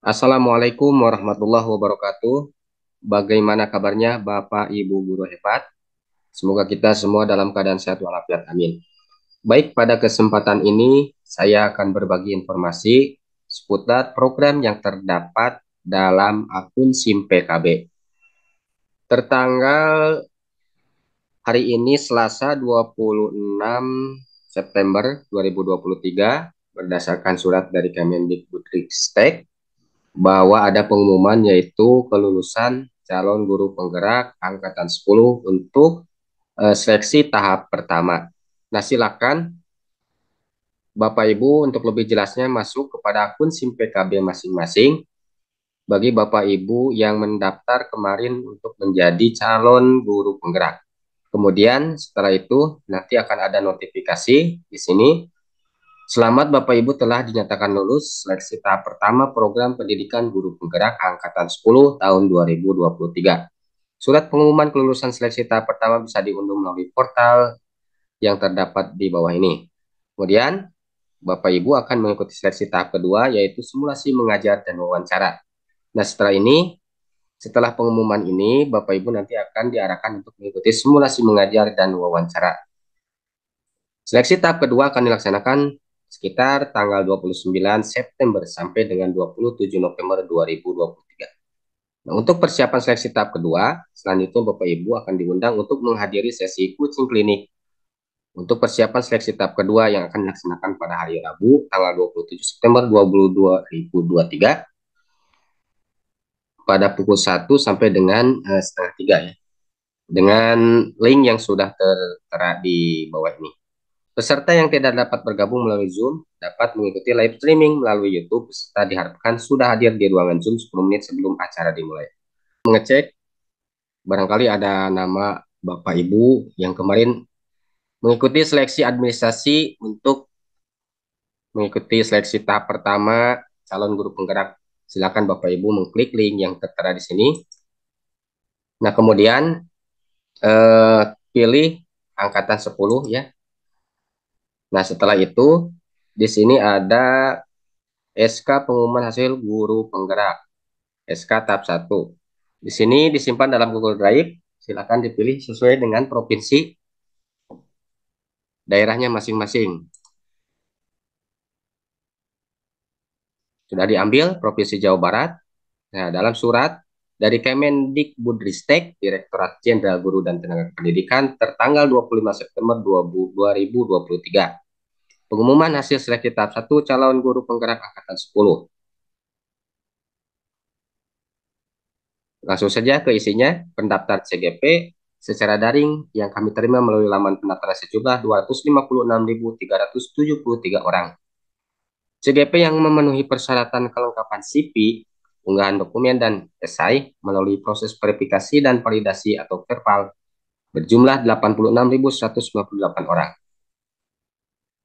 Assalamualaikum warahmatullahi wabarakatuh. Bagaimana kabarnya Bapak Ibu guru hebat? Semoga kita semua dalam keadaan sehat walafiat. Amin. Baik, pada kesempatan ini saya akan berbagi informasi seputar program yang terdapat dalam akun SIM PKB. Tertanggal hari ini Selasa 26 September 2023 berdasarkan surat dari Kemendikbudristek bahwa ada pengumuman yaitu kelulusan calon guru penggerak angkatan 10 untuk uh, seleksi tahap pertama. Nah, silakan Bapak Ibu untuk lebih jelasnya masuk kepada akun SIM PKB masing-masing bagi Bapak Ibu yang mendaftar kemarin untuk menjadi calon guru penggerak. Kemudian setelah itu nanti akan ada notifikasi di sini Selamat Bapak Ibu telah dinyatakan lulus seleksi tahap pertama program pendidikan guru penggerak angkatan 10 tahun 2023. Surat pengumuman kelulusan seleksi tahap pertama bisa diunduh melalui portal yang terdapat di bawah ini. Kemudian, Bapak Ibu akan mengikuti seleksi tahap kedua yaitu simulasi mengajar dan wawancara. Nah, setelah ini setelah pengumuman ini, Bapak Ibu nanti akan diarahkan untuk mengikuti simulasi mengajar dan wawancara. Seleksi tahap kedua akan dilaksanakan sekitar tanggal 29 September sampai dengan 27 November 2023. Nah, untuk persiapan seleksi tahap kedua, selanjutnya Bapak Ibu akan diundang untuk menghadiri sesi coaching klinik. Untuk persiapan seleksi tahap kedua yang akan dilaksanakan pada hari Rabu tanggal 27 September 2023 pada pukul 1 sampai dengan eh, setengah 3 ya. Dengan link yang sudah tertera di bawah ini. Peserta yang tidak dapat bergabung melalui Zoom dapat mengikuti live streaming melalui YouTube. Peserta diharapkan sudah hadir di ruangan Zoom 10 menit sebelum acara dimulai. Mengecek, barangkali ada nama Bapak Ibu yang kemarin mengikuti seleksi administrasi untuk mengikuti seleksi tahap pertama calon guru penggerak. Silakan Bapak Ibu mengklik link yang tertera di sini. Nah, kemudian eh, pilih angkatan 10 ya Nah, setelah itu di sini ada SK pengumuman hasil guru penggerak. SK tahap 1. Di sini disimpan dalam Google Drive, silakan dipilih sesuai dengan provinsi daerahnya masing-masing. Sudah diambil provinsi Jawa Barat. Nah, dalam surat dari Budristek, Direktorat Jenderal Guru dan Tenaga Pendidikan, tertanggal 25 September 2023. Pengumuman hasil seleksi tahap 1 calon guru penggerak angkatan 10. Langsung saja ke isinya, pendaftar CGP secara daring yang kami terima melalui laman pendaftaran sejumlah 256.373 orang. CGP yang memenuhi persyaratan kelengkapan CV unggahan dokumen dan esai melalui proses verifikasi dan validasi atau verbal berjumlah 86.198 orang.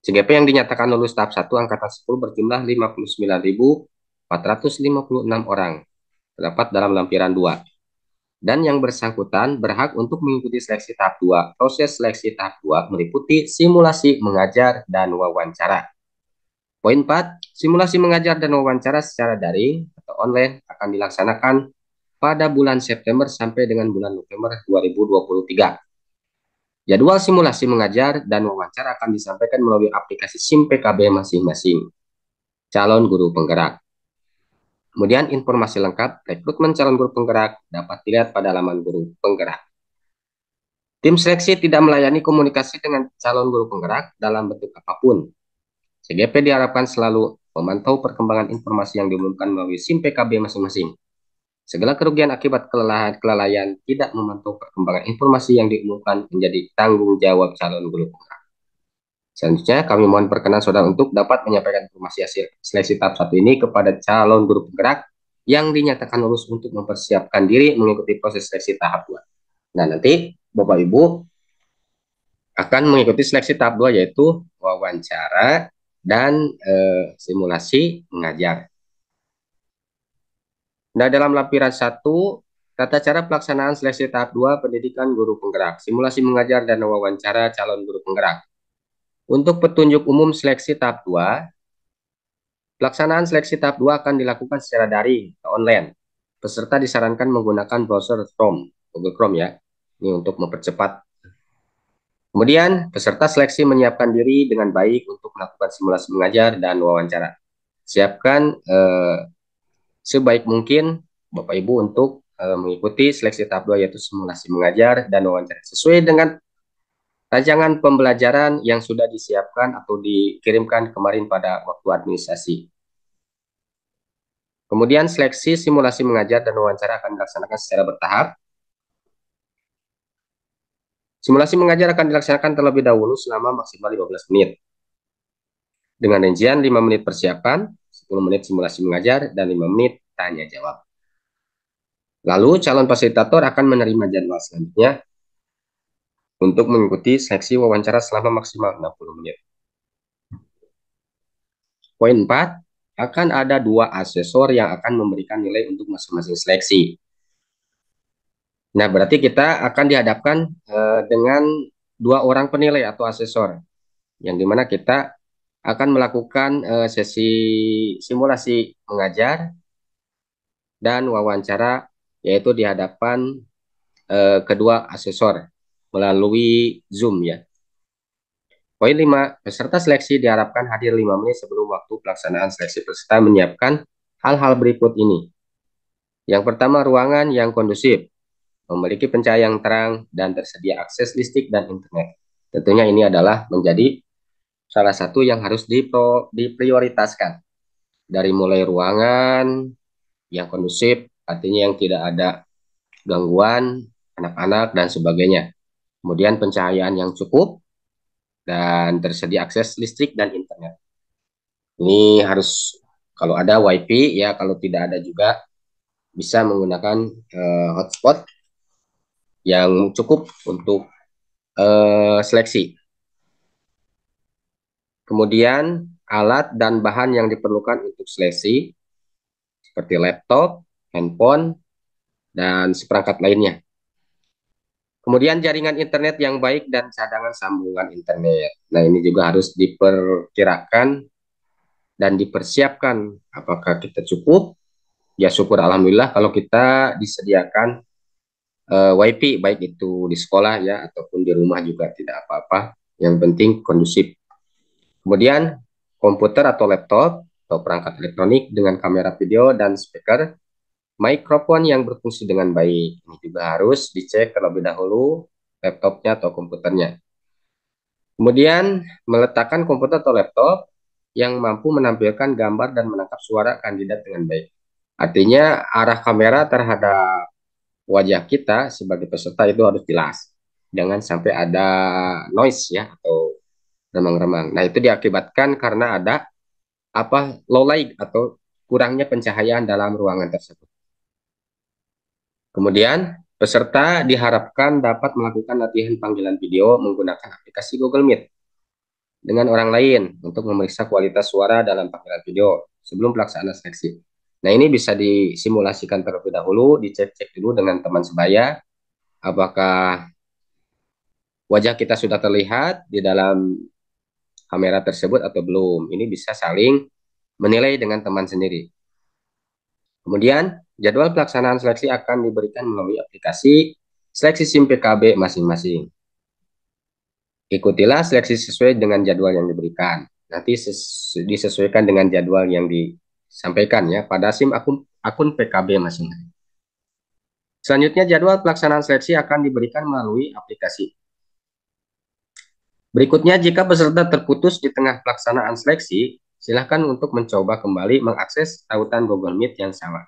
CGP yang dinyatakan lulus tahap 1 angkatan 10 berjumlah 59.456 orang, terdapat dalam lampiran 2. Dan yang bersangkutan berhak untuk mengikuti seleksi tahap 2. Proses seleksi tahap 2 meliputi simulasi mengajar dan wawancara. Poin 4, simulasi mengajar dan wawancara secara daring atau online akan dilaksanakan pada bulan September sampai dengan bulan November 2023. Jadwal simulasi mengajar dan wawancara akan disampaikan melalui aplikasi SIM PKB masing-masing. Calon guru penggerak. Kemudian informasi lengkap rekrutmen calon guru penggerak dapat dilihat pada laman guru penggerak. Tim seleksi tidak melayani komunikasi dengan calon guru penggerak dalam bentuk apapun. CGP diharapkan selalu memantau perkembangan informasi yang diumumkan melalui SIM PKB masing-masing. Segala kerugian akibat kelelahan kelalaian tidak memantau perkembangan informasi yang diumumkan menjadi tanggung jawab calon guru penggerak. Selanjutnya, kami mohon perkenan saudara untuk dapat menyampaikan informasi hasil seleksi tahap satu ini kepada calon guru penggerak yang dinyatakan lulus untuk mempersiapkan diri mengikuti proses seleksi tahap 2. Nah, nanti Bapak Ibu akan mengikuti seleksi tahap 2 yaitu wawancara, dan e, simulasi mengajar. Nah, dalam lampiran 1, tata cara pelaksanaan seleksi tahap 2 pendidikan guru penggerak, simulasi mengajar dan wawancara calon guru penggerak. Untuk petunjuk umum seleksi tahap 2, pelaksanaan seleksi tahap 2 akan dilakukan secara daring, online. Peserta disarankan menggunakan browser Chrome, Google Chrome ya. Ini untuk mempercepat Kemudian, peserta seleksi menyiapkan diri dengan baik untuk melakukan simulasi mengajar dan wawancara. Siapkan eh, sebaik mungkin Bapak Ibu untuk eh, mengikuti seleksi tahap 2 yaitu simulasi mengajar dan wawancara sesuai dengan rancangan pembelajaran yang sudah disiapkan atau dikirimkan kemarin pada waktu administrasi. Kemudian seleksi simulasi mengajar dan wawancara akan dilaksanakan secara bertahap Simulasi mengajar akan dilaksanakan terlebih dahulu selama maksimal 15 menit. Dengan rincian 5 menit persiapan, 10 menit simulasi mengajar, dan 5 menit tanya jawab. Lalu calon fasilitator akan menerima jadwal selanjutnya untuk mengikuti seleksi wawancara selama maksimal 60 menit. Poin 4, akan ada dua asesor yang akan memberikan nilai untuk masing-masing seleksi. Nah, berarti kita akan dihadapkan uh, dengan dua orang penilai atau asesor, yang dimana kita akan melakukan uh, sesi simulasi mengajar dan wawancara, yaitu di hadapan uh, eh, kedua asesor melalui Zoom ya. Poin lima peserta seleksi diharapkan hadir lima menit sebelum waktu pelaksanaan seleksi peserta menyiapkan hal-hal berikut ini. Yang pertama, ruangan yang kondusif memiliki pencahayaan terang, dan tersedia akses listrik dan internet. Tentunya ini adalah menjadi salah satu yang harus dipro, diprioritaskan. Dari mulai ruangan yang kondusif, artinya yang tidak ada gangguan, anak-anak, dan sebagainya. Kemudian pencahayaan yang cukup, dan tersedia akses listrik dan internet. Ini harus kalau ada WiFi ya kalau tidak ada juga bisa menggunakan uh, hotspot yang cukup untuk uh, seleksi. Kemudian alat dan bahan yang diperlukan untuk seleksi seperti laptop, handphone, dan seperangkat lainnya. Kemudian jaringan internet yang baik dan cadangan sambungan internet. Nah ini juga harus diperkirakan dan dipersiapkan. Apakah kita cukup? Ya syukur Alhamdulillah kalau kita disediakan uh, eh, WiFi baik itu di sekolah ya ataupun di rumah juga tidak apa-apa. Yang penting kondusif. Kemudian komputer atau laptop atau perangkat elektronik dengan kamera video dan speaker, mikrofon yang berfungsi dengan baik. Ini juga harus dicek terlebih dahulu laptopnya atau komputernya. Kemudian meletakkan komputer atau laptop yang mampu menampilkan gambar dan menangkap suara kandidat dengan baik. Artinya arah kamera terhadap wajah kita sebagai peserta itu harus jelas. Jangan sampai ada noise ya atau remang-remang. Nah, itu diakibatkan karena ada apa low light atau kurangnya pencahayaan dalam ruangan tersebut. Kemudian, peserta diharapkan dapat melakukan latihan panggilan video menggunakan aplikasi Google Meet dengan orang lain untuk memeriksa kualitas suara dalam panggilan video sebelum pelaksanaan seleksi. Nah ini bisa disimulasikan terlebih dahulu, dicek-cek dulu dengan teman sebaya, apakah wajah kita sudah terlihat di dalam kamera tersebut atau belum. Ini bisa saling menilai dengan teman sendiri. Kemudian, jadwal pelaksanaan seleksi akan diberikan melalui aplikasi seleksi SIM PKB masing-masing. Ikutilah seleksi sesuai dengan jadwal yang diberikan. Nanti disesuaikan dengan jadwal yang di sampaikan ya pada SIM akun, akun PKB masing-masing. Selanjutnya jadwal pelaksanaan seleksi akan diberikan melalui aplikasi. Berikutnya jika peserta terputus di tengah pelaksanaan seleksi, silakan untuk mencoba kembali mengakses tautan Google Meet yang sama.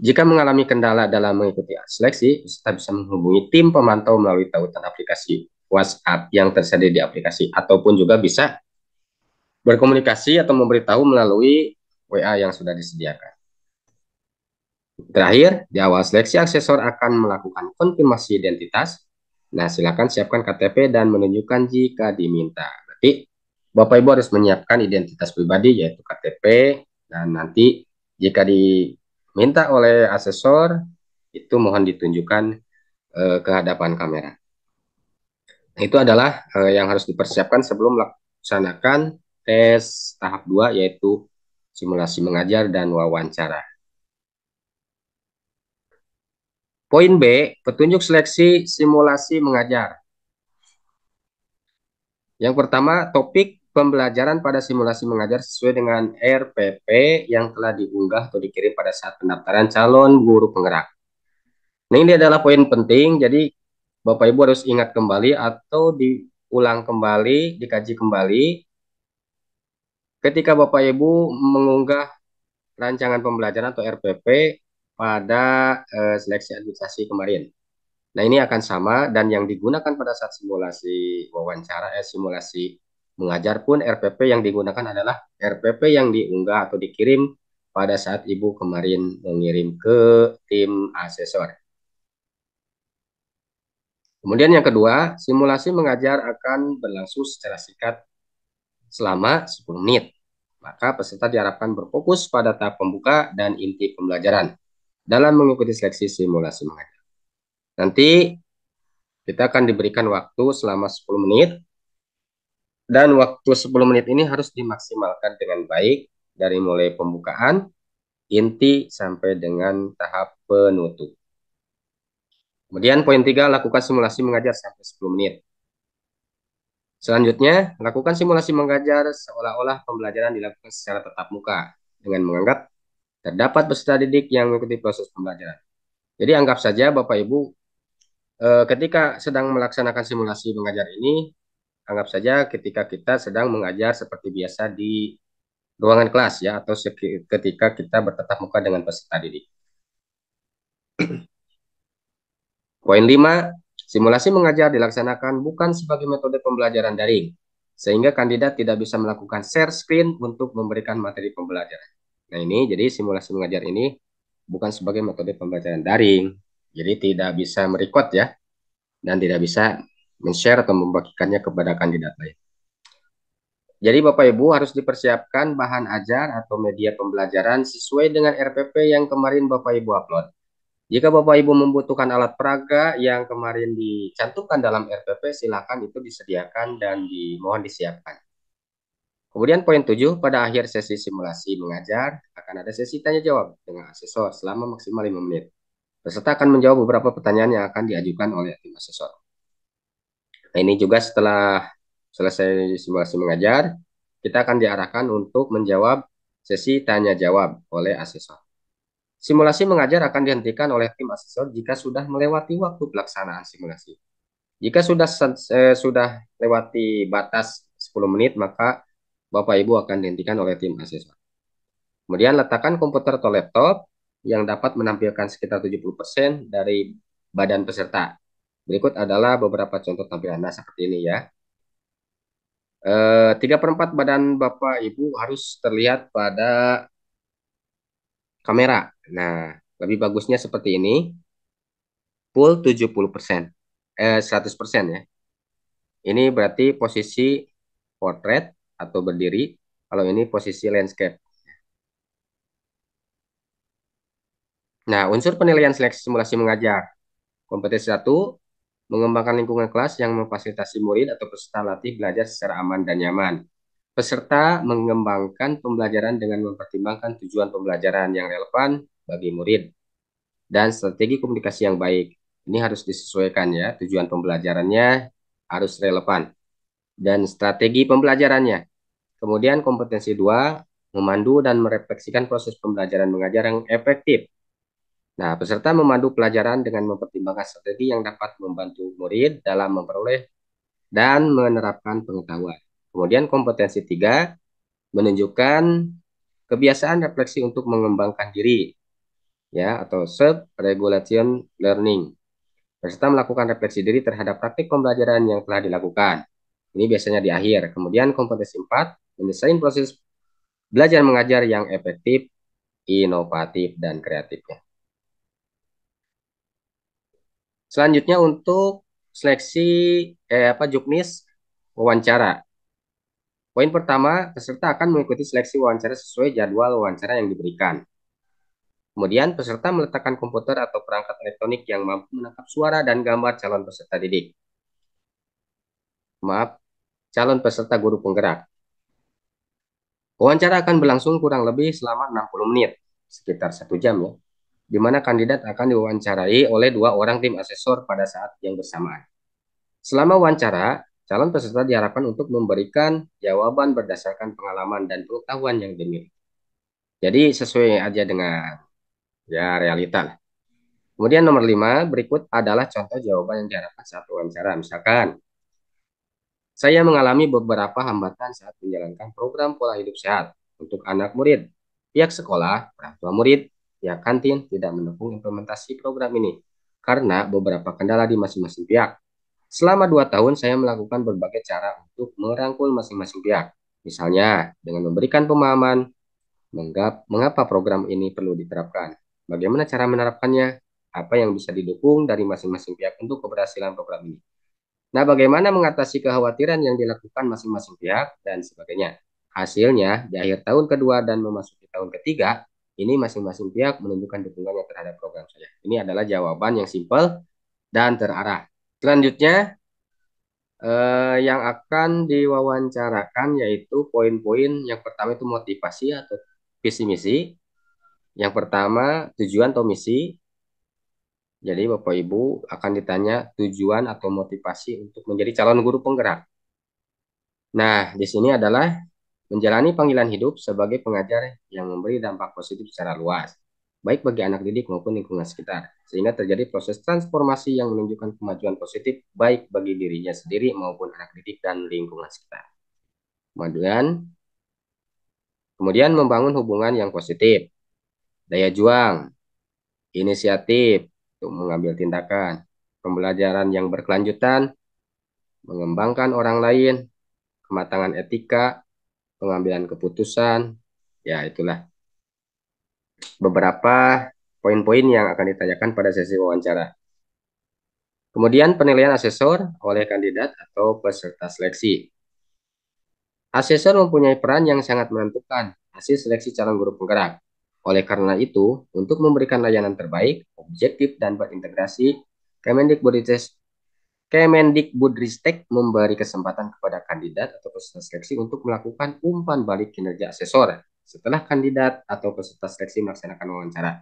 Jika mengalami kendala dalam mengikuti seleksi, peserta bisa menghubungi tim pemantau melalui tautan aplikasi WhatsApp yang tersedia di aplikasi ataupun juga bisa berkomunikasi atau memberitahu melalui WA yang sudah disediakan. Terakhir, di awal seleksi aksesor akan melakukan konfirmasi identitas. Nah, silakan siapkan KTP dan menunjukkan jika diminta. Berarti Bapak Ibu harus menyiapkan identitas pribadi yaitu KTP dan nanti jika diminta oleh asesor itu mohon ditunjukkan e, eh, ke hadapan kamera. itu adalah e, yang harus dipersiapkan sebelum melaksanakan tes tahap 2 yaitu simulasi mengajar, dan wawancara. Poin B, petunjuk seleksi simulasi mengajar. Yang pertama, topik pembelajaran pada simulasi mengajar sesuai dengan RPP yang telah diunggah atau dikirim pada saat pendaftaran calon guru penggerak. Nah, ini adalah poin penting, jadi Bapak Ibu harus ingat kembali atau diulang kembali, dikaji kembali ketika Bapak Ibu mengunggah rancangan pembelajaran atau RPP pada eh, seleksi administrasi kemarin. Nah, ini akan sama dan yang digunakan pada saat simulasi wawancara eh, simulasi mengajar pun RPP yang digunakan adalah RPP yang diunggah atau dikirim pada saat Ibu kemarin mengirim ke tim asesor. Kemudian yang kedua, simulasi mengajar akan berlangsung secara singkat selama 10 menit. Maka peserta diharapkan berfokus pada tahap pembuka dan inti pembelajaran dalam mengikuti seleksi simulasi mengajar. Nanti kita akan diberikan waktu selama 10 menit dan waktu 10 menit ini harus dimaksimalkan dengan baik dari mulai pembukaan, inti sampai dengan tahap penutup. Kemudian poin 3 lakukan simulasi mengajar sampai 10 menit. Selanjutnya, lakukan simulasi mengajar seolah-olah pembelajaran dilakukan secara tetap muka dengan menganggap terdapat peserta didik yang mengikuti proses pembelajaran. Jadi anggap saja Bapak Ibu eh, ketika sedang melaksanakan simulasi mengajar ini, anggap saja ketika kita sedang mengajar seperti biasa di ruangan kelas ya atau ketika kita bertetap muka dengan peserta didik. Poin 5, Simulasi mengajar dilaksanakan bukan sebagai metode pembelajaran daring, sehingga kandidat tidak bisa melakukan share screen untuk memberikan materi pembelajaran. Nah ini jadi simulasi mengajar ini bukan sebagai metode pembelajaran daring, jadi tidak bisa merecord ya, dan tidak bisa men-share atau membagikannya kepada kandidat lain. Jadi Bapak Ibu harus dipersiapkan bahan ajar atau media pembelajaran sesuai dengan RPP yang kemarin Bapak Ibu upload. Jika Bapak Ibu membutuhkan alat peraga yang kemarin dicantumkan dalam RPP, silakan itu disediakan dan dimohon disiapkan. Kemudian poin 7, pada akhir sesi simulasi mengajar, akan ada sesi tanya-jawab dengan asesor selama maksimal 5 menit. Peserta akan menjawab beberapa pertanyaan yang akan diajukan oleh tim asesor. Nah, ini juga setelah selesai simulasi mengajar, kita akan diarahkan untuk menjawab sesi tanya-jawab oleh asesor. Simulasi mengajar akan dihentikan oleh tim asesor jika sudah melewati waktu pelaksanaan simulasi. Jika sudah eh, sudah lewati batas 10 menit, maka Bapak Ibu akan dihentikan oleh tim asesor. Kemudian letakkan komputer atau laptop yang dapat menampilkan sekitar 70% dari badan peserta. Berikut adalah beberapa contoh tampilan. Nah, seperti ini ya. Eh, tiga e, per 4 badan Bapak Ibu harus terlihat pada kamera. Nah, lebih bagusnya seperti ini. Full 70%. Eh, 100% ya. Ini berarti posisi portrait atau berdiri. Kalau ini posisi landscape. Nah, unsur penilaian seleksi simulasi mengajar. Kompetensi 1, mengembangkan lingkungan kelas yang memfasilitasi murid atau peserta latih belajar secara aman dan nyaman. Peserta mengembangkan pembelajaran dengan mempertimbangkan tujuan pembelajaran yang relevan bagi murid dan strategi komunikasi yang baik. Ini harus disesuaikan ya, tujuan pembelajarannya harus relevan dan strategi pembelajarannya. Kemudian kompetensi dua, memandu dan merefleksikan proses pembelajaran mengajar yang efektif. Nah, peserta memandu pelajaran dengan mempertimbangkan strategi yang dapat membantu murid dalam memperoleh dan menerapkan pengetahuan. Kemudian kompetensi tiga menunjukkan kebiasaan refleksi untuk mengembangkan diri ya atau self regulation learning serta melakukan refleksi diri terhadap praktik pembelajaran yang telah dilakukan. Ini biasanya di akhir. Kemudian kompetensi empat mendesain proses belajar mengajar yang efektif, inovatif dan kreatifnya. Selanjutnya untuk seleksi eh, apa juknis wawancara Poin pertama, peserta akan mengikuti seleksi wawancara sesuai jadwal wawancara yang diberikan. Kemudian, peserta meletakkan komputer atau perangkat elektronik yang mampu menangkap suara dan gambar calon peserta didik. Maaf, calon peserta guru penggerak. Wawancara akan berlangsung kurang lebih selama 60 menit, sekitar satu jam ya, di mana kandidat akan diwawancarai oleh dua orang tim asesor pada saat yang bersamaan. Selama wawancara, Calon peserta diharapkan untuk memberikan jawaban berdasarkan pengalaman dan pengetahuan yang dimiliki. Jadi sesuai aja dengan ya realita Kemudian nomor lima berikut adalah contoh jawaban yang diharapkan saat wawancara. Misalkan saya mengalami beberapa hambatan saat menjalankan program pola hidup sehat untuk anak murid. Pihak sekolah, orang tua murid, pihak kantin tidak mendukung implementasi program ini karena beberapa kendala di masing-masing pihak. Selama dua tahun saya melakukan berbagai cara untuk merangkul masing-masing pihak. Misalnya dengan memberikan pemahaman menggap, mengapa program ini perlu diterapkan, bagaimana cara menerapkannya, apa yang bisa didukung dari masing-masing pihak untuk keberhasilan program ini. Nah, bagaimana mengatasi kekhawatiran yang dilakukan masing-masing pihak dan sebagainya. Hasilnya, di akhir tahun kedua dan memasuki tahun ketiga, ini masing-masing pihak menunjukkan dukungannya terhadap program saya. Ini adalah jawaban yang simpel dan terarah. Selanjutnya, eh, yang akan diwawancarakan yaitu poin-poin yang pertama itu motivasi atau visi misi. Yang pertama tujuan atau misi. Jadi Bapak Ibu akan ditanya tujuan atau motivasi untuk menjadi calon guru penggerak. Nah, di sini adalah menjalani panggilan hidup sebagai pengajar yang memberi dampak positif secara luas baik bagi anak didik maupun lingkungan sekitar, sehingga terjadi proses transformasi yang menunjukkan kemajuan positif baik bagi dirinya sendiri maupun anak didik dan lingkungan sekitar. Kemudian, kemudian membangun hubungan yang positif, daya juang, inisiatif untuk mengambil tindakan, pembelajaran yang berkelanjutan, mengembangkan orang lain, kematangan etika, pengambilan keputusan, ya itulah beberapa poin-poin yang akan ditanyakan pada sesi wawancara. Kemudian penilaian asesor oleh kandidat atau peserta seleksi. Asesor mempunyai peran yang sangat menentukan hasil seleksi calon guru penggerak. Oleh karena itu, untuk memberikan layanan terbaik, objektif, dan berintegrasi, Kemendikbudristek Kemendikbudristek memberi kesempatan kepada kandidat atau peserta seleksi untuk melakukan umpan balik kinerja asesor setelah kandidat atau peserta seleksi melaksanakan wawancara.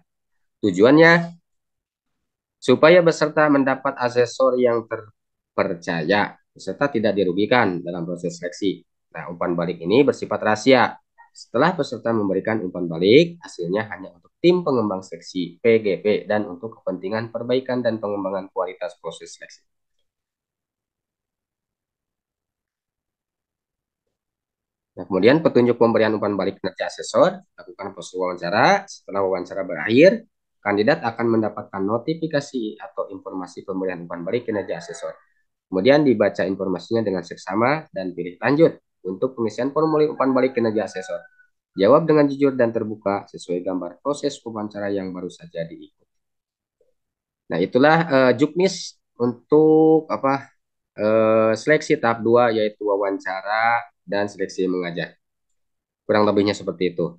Tujuannya supaya peserta mendapat asesor yang terpercaya, peserta tidak dirugikan dalam proses seleksi. Nah, umpan balik ini bersifat rahasia. Setelah peserta memberikan umpan balik, hasilnya hanya untuk tim pengembang seleksi PGP dan untuk kepentingan perbaikan dan pengembangan kualitas proses seleksi. Nah, kemudian petunjuk pemberian umpan balik kinerja asesor, lakukan proses wawancara. Setelah wawancara berakhir, kandidat akan mendapatkan notifikasi atau informasi pemberian umpan balik kinerja asesor. Kemudian dibaca informasinya dengan seksama dan pilih lanjut untuk pengisian formulir umpan balik kinerja asesor. Jawab dengan jujur dan terbuka sesuai gambar proses wawancara yang baru saja diikuti. Nah, itulah uh, juknis untuk apa uh, seleksi tahap 2 yaitu wawancara dan seleksi mengajar. Kurang lebihnya seperti itu.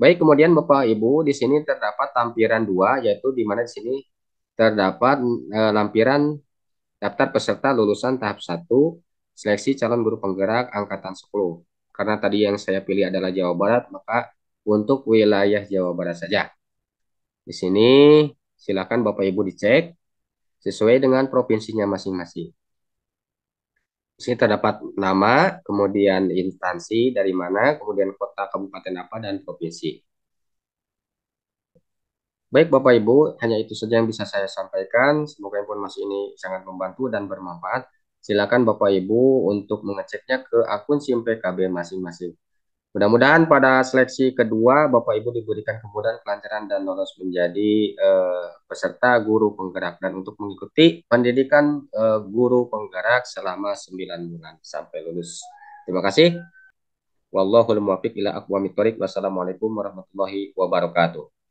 Baik, kemudian Bapak Ibu, di sini terdapat tampilan dua, yaitu di mana di sini terdapat e, lampiran daftar peserta lulusan tahap 1 seleksi calon guru penggerak angkatan 10. Karena tadi yang saya pilih adalah Jawa Barat, maka untuk wilayah Jawa Barat saja. Di sini silakan Bapak Ibu dicek sesuai dengan provinsinya masing-masing sini terdapat nama, kemudian instansi dari mana, kemudian kota, kabupaten apa, dan provinsi. Baik Bapak Ibu, hanya itu saja yang bisa saya sampaikan. Semoga informasi ini sangat membantu dan bermanfaat. Silakan Bapak Ibu untuk mengeceknya ke akun SIM PKB masing-masing. Mudah-mudahan pada seleksi kedua Bapak Ibu diberikan kemudahan, kelancaran dan lolos menjadi eh, peserta guru penggerak dan untuk mengikuti pendidikan eh, guru penggerak selama 9 bulan sampai lulus. Terima kasih. Wallahul muwaffiq ila aqwamit thoriq. Wassalamualaikum warahmatullahi wabarakatuh.